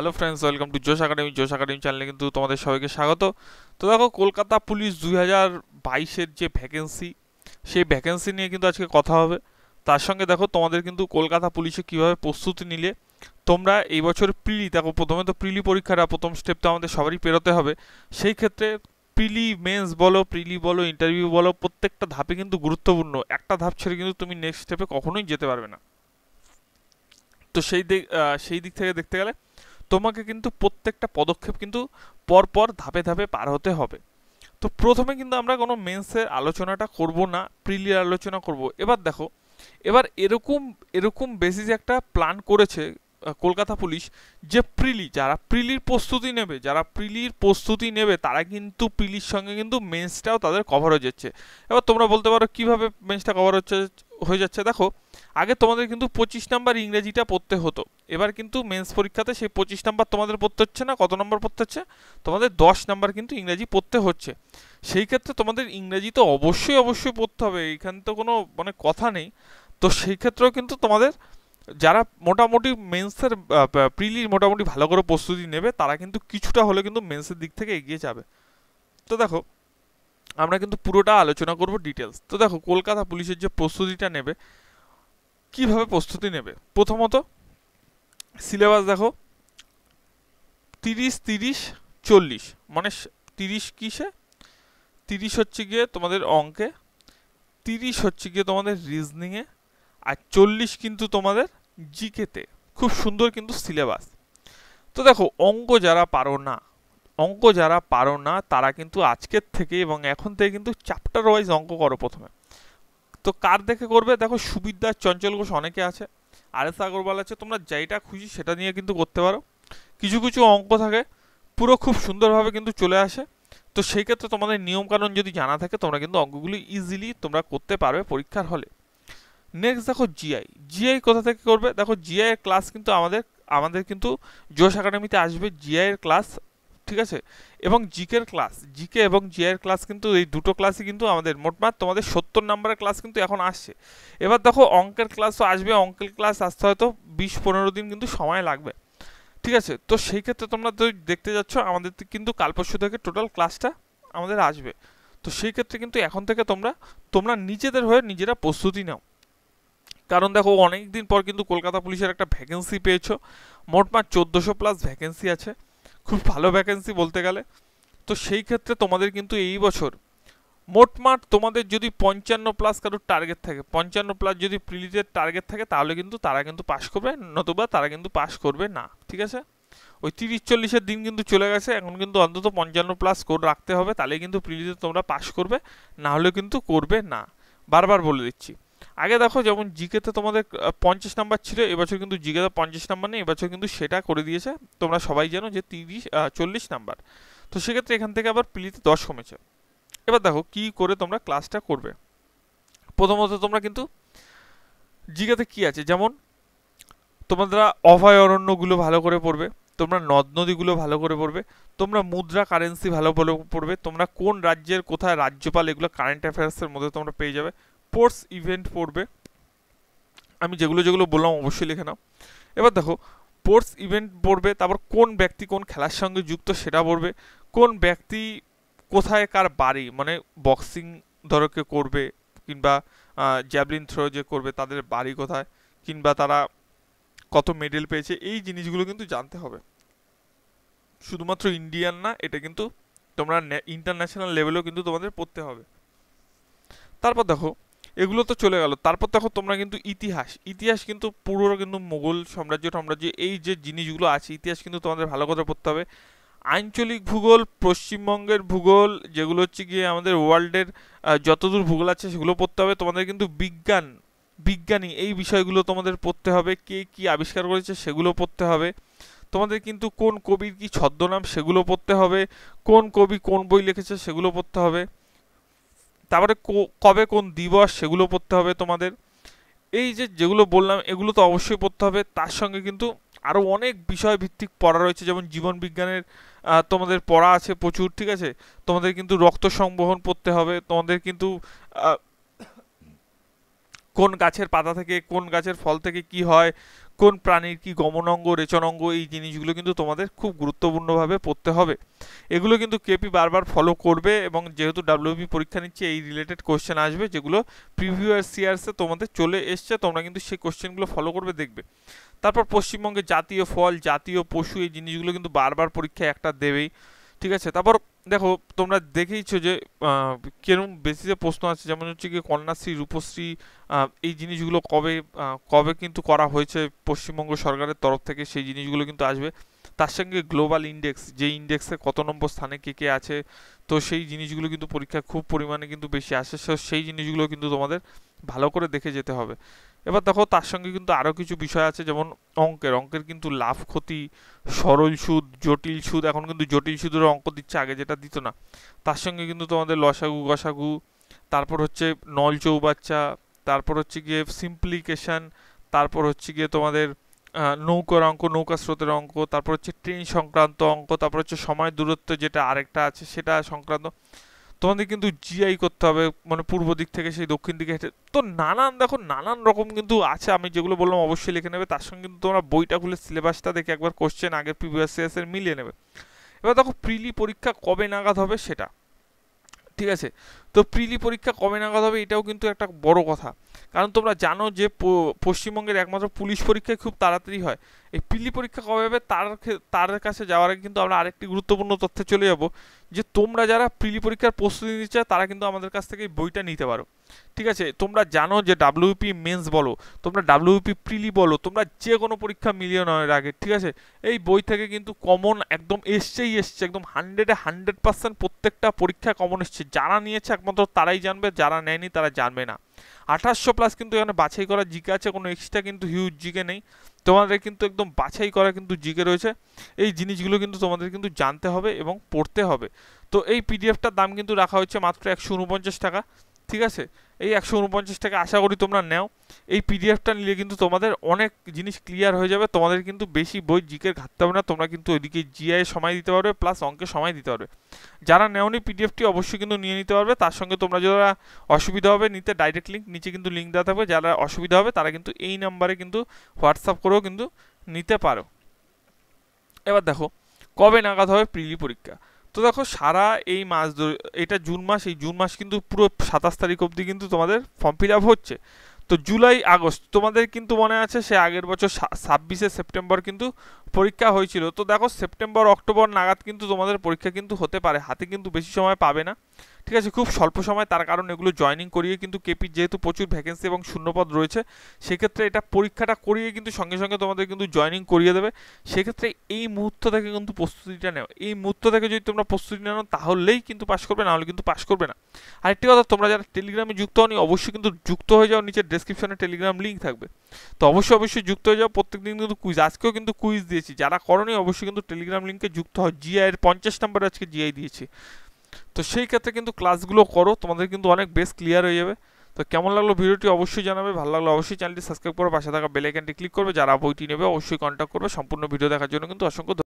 hello friends welcome to Josh academy Josh academy চ্যানেলে কিন্তু তোমাদের সবাইকে স্বাগত তো দেখো কলকাতা পুলিশ দুই হাজার বাইশের যে ভ্যাকেন্সি সেই ভ্যাকেন্সি নিয়ে কিন্তু আজকে কথা হবে তার সঙ্গে দেখো তোমাদের কিন্তু কলকাতা পুলিশে কীভাবে প্রস্তুতি নিলে তোমরা এই বছর প্রিলি দেখো প্রথমে তো প্রিলি পরীক্ষাটা প্রথম স্টেপ তো আমাদের সবারই পেরোতে হবে সেই ক্ষেত্রে প্রিলি মেন্স বলো প্রিলি বলো ইন্টারভিউ বলো প্রত্যেকটা ধাপে কিন্তু গুরুত্বপূর্ণ একটা ধাপ ছেড়ে কিন্তু তুমি নেক্সট স্টেপে কখনোই যেতে পারবে না তো সেই দিক সেই দিক থেকে দেখতে গেলে তোমাকে কিন্তু প্রত্যেকটা পদক্ষেপ কিন্তু পরপর ধাপে ধাপে পার হতে হবে তো প্রথমে কিন্তু আমরা কোনো মেন্সের আলোচনাটা করব না প্রিলির আলোচনা করব এবার দেখো এবার এরকম এরকম বেসিস একটা প্ল্যান করেছে কলকাতা পুলিশ যে প্রিলি যারা প্রিলির প্রস্তুতি নেবে যারা প্রিলির প্রস্তুতি নেবে তারা কিন্তু প্রিলির সঙ্গে কিন্তু মেন্সটাও তাদের কভার হয়ে যাচ্ছে এবার তোমরা বলতে পারো কীভাবে মেন্সটা কভার হচ্ছে হয়ে যাচ্ছে দেখো আগে তোমাদের কিন্তু পঁচিশ নাম্বার ইংরেজিটা পড়তে হতো এবার কিন্তু মেন্স পরীক্ষাতে সেই পঁচিশ নাম্বার তোমাদের পড়তে হচ্ছে না কত নম্বর পড়তে হচ্ছে তোমাদের দশ নম্বর কিন্তু ইংরাজি পড়তে হচ্ছে সেই ক্ষেত্রে তোমাদের ইংরাজি তো অবশ্যই অবশ্যই পড়তে হবে এখানে তো কোনো মানে কথা নেই তো সেই ক্ষেত্রেও কিন্তু তোমাদের যারা মোটামুটি মেন্সের প্রিলি মোটামুটি ভালো করে প্রস্তুতি নেবে তারা কিন্তু কিছুটা হলে কিন্তু মেন্সের দিক থেকে এগিয়ে যাবে তো দেখো আমরা কিন্তু পুরোটা আলোচনা করব ডিটেলস তো দেখো কলকাতা পুলিশের যে প্রস্তুতিটা নেবে কিভাবে প্রস্তুতি নেবে প্রথমত সিলেবাস দেখো তিরিশ তিরিশ চল্লিশ মানে তিরিশ কিসে তিরিশ হচ্ছে গিয়ে তোমাদের অঙ্কে তিরিশ হচ্ছে গিয়ে তোমাদের রিজনিংয়ে আর চল্লিশ কিন্তু তোমাদের জিকেতে খুব সুন্দর কিন্তু সিলেবাস তো দেখো অঙ্ক যারা পারো না অঙ্ক যারা পারো না তারা কিন্তু আজকের থেকে এবং এখন থেকে কিন্তু চ্যাপ্টার ওয়াইজ অঙ্ক করো প্রথমে তো কার দেখে করবে দেখো সুবিদ্যার চঞ্চল ঘোষ অনেকে আছে আর এস আগরওয়াল আছে তোমরা যেটা খুশি সেটা নিয়ে কিন্তু করতে পারো কিছু কিছু অঙ্ক থাকে পুরো খুব সুন্দরভাবে কিন্তু চলে আসে তো সেই ক্ষেত্রে তোমাদের নিয়মকানুন যদি জানা থাকে তোমরা কিন্তু অঙ্কগুলি ইজিলি তোমরা করতে পারবে পরীক্ষার হলে নেক্সট দেখো জিআই জিআই কোথা থেকে করবে দেখো জিআইয়ের ক্লাস কিন্তু আমাদের আমাদের কিন্তু জোশ একাডেমিতে আসবে জিআইয়ের ক্লাস ঠিক আছে এবং জিকের ক্লাস জিকে এবং এর ক্লাস কিন্তু এই দুটো ক্লাসই কিন্তু আমাদের মোটমাত তোমাদের সত্তর নাম্বারের ক্লাস কিন্তু এখন আসছে এবার দেখো অঙ্কের ক্লাসও আসবে অঙ্কের ক্লাস আসতে হয়তো বিশ পনেরো দিন কিন্তু সময় লাগবে ঠিক আছে তো সেই ক্ষেত্রে তোমরা তো দেখতে যাচ্ছ আমাদের কিন্তু কাল পরশু থেকে টোটাল ক্লাসটা আমাদের আসবে তো সেই ক্ষেত্রে কিন্তু এখন থেকে তোমরা তোমরা নিজেদের হয়ে নিজেরা প্রস্তুতি নাও কারণ দেখো অনেক দিন পর কিন্তু কলকাতা পুলিশের একটা ভ্যাকেন্সি পেয়েছো মোটমাট চোদ্দোশো প্লাস ভ্যাকেন্সি আছে খুব ভালো ভ্যাকেন্সি বলতে গেলে তো সেই ক্ষেত্রে তোমাদের কিন্তু এই বছর মোটমাট তোমাদের যদি পঞ্চান্ন প্লাস কারোর টার্গেট থাকে পঞ্চান্ন প্লাস যদি প্রিলিটের টার্গেট থাকে তাহলে কিন্তু তারা কিন্তু পাশ করবে নতুবা তারা কিন্তু পাশ করবে না ঠিক আছে ওই তিরিশ চল্লিশের দিন কিন্তু চলে গেছে এখন কিন্তু অন্তত পঞ্চান্ন প্লাস কোড রাখতে হবে তাহলে কিন্তু প্রিলিতে তোমরা পাশ করবে না হলে কিন্তু করবে না বারবার বলে দিচ্ছি আগে দেখো যেমন জিকেতে তোমাদের পঞ্চাশ নাম্বার ছিল এবছর কিন্তু জিকেতে পঞ্চাশ নাম্বার নেই এবছর কিন্তু সেটা করে দিয়েছে তোমরা সবাই জানো যে তিরিশ চল্লিশ নাম্বার তো সেক্ষেত্রে এখান থেকে আবার পিলিতে দশ কমেছে এবার দেখো কি করে তোমরা ক্লাসটা করবে প্রথমত তোমরা কিন্তু জিগাতে কি আছে যেমন তোমরা অভয়ারণ্যগুলো ভালো করে পড়বে তোমরা নদ নদীগুলো ভালো করে পড়বে তোমরা মুদ্রা কারেন্সি ভালো করে পড়বে তোমরা কোন রাজ্যের কোথায় রাজ্যপাল এগুলো কারেন্ট অ্যাফেয়ার্সের মধ্যে তোমরা পেয়ে যাবে স্পোর্টস ইভেন্ট পড়বে আমি যেগুলো যেগুলো বললাম অবশ্যই লিখে নাও এবার দেখো স্পোর্টস ইভেন্ট পড়বে তারপর কোন ব্যক্তি কোন খেলার সঙ্গে যুক্ত সেটা পড়বে কোন ব্যক্তি কোথায় কার বাড়ি মানে বক্সিং কে করবে কিংবা জ্যাভলিন থ্রো যে করবে তাদের বাড়ি কোথায় কিংবা তারা কত মেডেল পেয়েছে এই জিনিসগুলো কিন্তু জানতে হবে শুধুমাত্র ইন্ডিয়ান না এটা কিন্তু তোমরা ইন্টারন্যাশনাল লেভেলেও কিন্তু তোমাদের পড়তে হবে তারপর দেখো এগুলো তো চলে গেল তারপর দেখো তোমরা কিন্তু ইতিহাস ইতিহাস কিন্তু পুরো কিন্তু মোগল সাম্রাজ্য সাম্রাজ্য এই যে জিনিসগুলো আছে ইতিহাস কিন্তু তোমাদের ভালো করে পড়তে হবে আঞ্চলিক ভূগোল পশ্চিমবঙ্গের ভূগোল যেগুলো হচ্ছে গিয়ে আমাদের ওয়ার্ল্ডের যতদূর ভূগোল আছে সেগুলো পড়তে হবে তোমাদের কিন্তু বিজ্ঞান বিজ্ঞানী এই বিষয়গুলো তোমাদের পড়তে হবে কে কি আবিষ্কার করেছে সেগুলো পড়তে হবে তোমাদের কিন্তু কোন কবির কি ছদ্মনাম সেগুলো পড়তে হবে কোন কবি কোন বই লিখেছে সেগুলো পড়তে হবে তারপরে কবে কোন দিবস সেগুলো পড়তে হবে তোমাদের এই যে যেগুলো বললাম এগুলো তো অবশ্যই পড়তে হবে তার সঙ্গে কিন্তু আরও অনেক বিষয় ভিত্তিক পড়া রয়েছে যেমন জীবন বিজ্ঞানের তোমাদের পড়া আছে প্রচুর ঠিক আছে তোমাদের কিন্তু রক্ত সংবহন পড়তে হবে তোমাদের কিন্তু কোন গাছের পাতা থেকে কোন গাছের ফল থেকে কি হয় কোন প্রাণীর কি গমনঙ্গ রেচনঙ্গ এই জিনিসগুলো কিন্তু তোমাদের খুব গুরুত্বপূর্ণভাবে পড়তে হবে এগুলো কিন্তু কেপি বারবার ফলো করবে এবং যেহেতু ডাব্লিউপি পরীক্ষা নিচ্ছে এই রিলেটেড কোশ্চেন আসবে যেগুলো প্রিভিউয়ার সিয়ার্সে তোমাদের চলে এসছে তোমরা কিন্তু সেই কোশ্চেনগুলো ফলো করবে দেখবে তারপর পশ্চিমবঙ্গে জাতীয় ফল জাতীয় পশু এই জিনিসগুলো কিন্তু বারবার পরীক্ষায় একটা দেবেই ঠিক আছে তারপর দেখো তোমরা দেখেইছো যে কিরম বেসিসে প্রশ্ন আছে যেমন হচ্ছে কি কন্যাশ্রী রূপশ্রী এই জিনিসগুলো কবে কবে কিন্তু করা হয়েছে পশ্চিমবঙ্গ সরকারের তরফ থেকে সেই জিনিসগুলো কিন্তু আসবে তার সঙ্গে গ্লোবাল ইন্ডেক্স যে ইন্ডেক্সে কত নম্বর স্থানে কে কে আছে তো সেই জিনিসগুলো কিন্তু পরীক্ষা খুব পরিমাণে কিন্তু বেশি আসে সেই জিনিসগুলো কিন্তু তোমাদের ভালো করে দেখে যেতে হবে এবার দেখো তার সঙ্গে কিন্তু আরও কিছু বিষয় আছে যেমন অঙ্কের অঙ্কের কিন্তু লাভ ক্ষতি সরল সুদ জটিল সুদ এখন কিন্তু জটিল সুদের অঙ্ক দিচ্ছে আগে যেটা দিত না তার সঙ্গে কিন্তু তোমাদের লসাগু গসাগু তারপর হচ্ছে নল চৌবাচ্চা তারপর হচ্ছে গিয়ে সিম্প্লিকেশান তারপর হচ্ছে গিয়ে তোমাদের নৌকার অঙ্ক নৌকা স্রোতের অঙ্ক তারপর হচ্ছে ট্রেন সংক্রান্ত অঙ্ক তারপর হচ্ছে সময় দূরত্ব যেটা আরেকটা আছে সেটা সংক্রান্ত তোমাদের কিন্তু জিআই করতে হবে মানে পূর্ব দিক থেকে সেই দক্ষিণ দিকে হেঁটে তো নানান দেখো নানান রকম কিন্তু আছে আমি যেগুলো বললাম অবশ্যই লিখে নেবে তার সঙ্গে কিন্তু তোমরা বইটা খুলে সিলেবাসটা দেখে একবার কোশ্চেন আগের প্রিভিয়াস ইয়ার্সের মিলিয়ে নেবে এবার দেখো প্রিলি পরীক্ষা কবে নাগাদ হবে সেটা ঠিক আছে তো প্রিলি পরীক্ষা কবে নাগাদ হবে এটাও কিন্তু একটা বড় কথা কারণ তোমরা জানো যে পশ্চিমবঙ্গের একমাত্র পুলিশ পরীক্ষায় খুব তাড়াতাড়ি হয় এই পিলি পরীক্ষা কবে হবে তার তার কাছে যাওয়ার আগে কিন্তু আমরা আরেকটি গুরুত্বপূর্ণ তথ্যে চলে যাব যে তোমরা যারা পিলি পরীক্ষার প্রস্তুতি নিচ্ছে তারা কিন্তু আমাদের কাছ থেকে বইটা নিতে পারো ঠিক আছে তোমরা জানো যে ডাব্লিউপি মেন্স বলো তোমরা ডাব্লিউপি প্রিলি বলো তোমরা যে কোনো পরীক্ষা মিলিয়ে এর আগে ঠিক আছে এই বই থেকে কিন্তু কমন একদম এসছেই এসছে একদম হান্ড্রেডে হান্ড্রেড পার্সেন্ট প্রত্যেকটা পরীক্ষা কমন এসছে যারা নিয়েছে একমাত্র তারাই জানবে যারা নেয়নি তারা জানবে না আঠাশশো প্লাস কিন্তু এখানে বাছাই করা জিকে আছে কোনো এক্সট্রা কিন্তু হিউজ জিকে নেই তোমাদের কিন্তু একদম বাছাই করা কিন্তু জিকে রয়েছে এই জিনিসগুলো কিন্তু তোমাদের কিন্তু জানতে হবে এবং পড়তে হবে তো এই পিডিএফটার দাম কিন্তু রাখা হচ্ছে মাত্র একশো উনপঞ্চাশ টাকা ঠিক আছে এই একশো উনপঞ্চাশ টাকা আশা করি তোমরা নেও এই পিডিএফটা নিলে কিন্তু তোমাদের অনেক জিনিস ক্লিয়ার হয়ে যাবে তোমাদের কিন্তু বেশি বই জিকের ঘাটতে হবে না তোমরা কিন্তু ওইদিকে জিআই সময় দিতে পারবে প্লাস অঙ্কে সময় দিতে পারবে যারা নেওনি পিডিএফটি অবশ্যই কিন্তু নিয়ে নিতে পারবে তার সঙ্গে তোমরা যারা অসুবিধা হবে নিতে ডাইরেক্ট লিঙ্ক নিচে কিন্তু লিঙ্ক দেওয়া থাকবে যারা অসুবিধা হবে তারা কিন্তু এই নাম্বারে কিন্তু হোয়াটসঅ্যাপ করেও কিন্তু নিতে পারো এবার দেখো কবে নাগাদ হবে প্রিলি e পরীক্ষা তো দেখো সারা এই মাস এটা জুন মাস এই জুন মাস কিন্তু পুরো সাতাশ তারিখ অবধি কিন্তু তোমাদের ফর্ম ফিল আপ হচ্ছে তো জুলাই আগস্ট তোমাদের কিন্তু মনে আছে সে আগের বছর ছাব্বিশে সেপ্টেম্বর কিন্তু পরীক্ষা হয়েছিল তো দেখো সেপ্টেম্বর অক্টোবর নাগাদ কিন্তু তোমাদের পরীক্ষা কিন্তু হতে পারে হাতে কিন্তু বেশি সময় পাবে না ঠিক আছে খুব স্বল্প সময় তার কারণ এগুলো জয়নিং করিয়ে কিন্তু কেপি যেহেতু প্রচুর ভ্যাকেন্সি এবং শূন্যপদ রয়েছে সেক্ষেত্রে এটা পরীক্ষাটা করিয়ে কিন্তু সঙ্গে সঙ্গে তোমাদের কিন্তু জয়নিং করিয়ে দেবে সেক্ষেত্রে এই মুহূর্ত থেকে কিন্তু প্রস্তুতিটা নেও এই মুহূর্ত থেকে যদি তোমরা প্রস্তুতি নাও তাহলেই কিন্তু পাশ করবে নাহলে কিন্তু পাশ করবে না আরেকটি কথা তোমরা যারা টেলিগ্রামে যুক্ত হনি অবশ্যই কিন্তু যুক্ত হয়ে যাও নিচের ডেসক্রিপশনে টেলিগ্রাম লিঙ্ক থাকবে তো অবশ্যই অবশ্যই যুক্ত হয়ে যাও প্রত্যেক দিন কিন্তু কুইজ আজকেও কিন্তু কুইজ দিয়েছি যারা করনি অবশ্যই কিন্তু টেলিগ্রাম লিঙ্কে যুক্ত হও জিআই এর পঞ্চাশ নম্বরে আজকে জিআই দিয়েছি তো সেই ক্ষেত্রে কিন্তু ক্লাসগুলো করো তোমাদের কিন্তু অনেক বেশ ক্লিয়ার হয়ে যাবে তো কেমন লাগলো ভিডিওটি অবশ্যই জানাবে ভালো লাগলো অবশ্যই চ্যানেলটি সাবস্ক্রাইব করো পাশে থাকা বেলাইকানটি ক্লিক করবে যারা বইটি নেবে অবশ্যই কন্ট্যাক্ট করবে সম্পূর্ণ ভিডিও দেখার জন্য কিন্তু অসংখ্য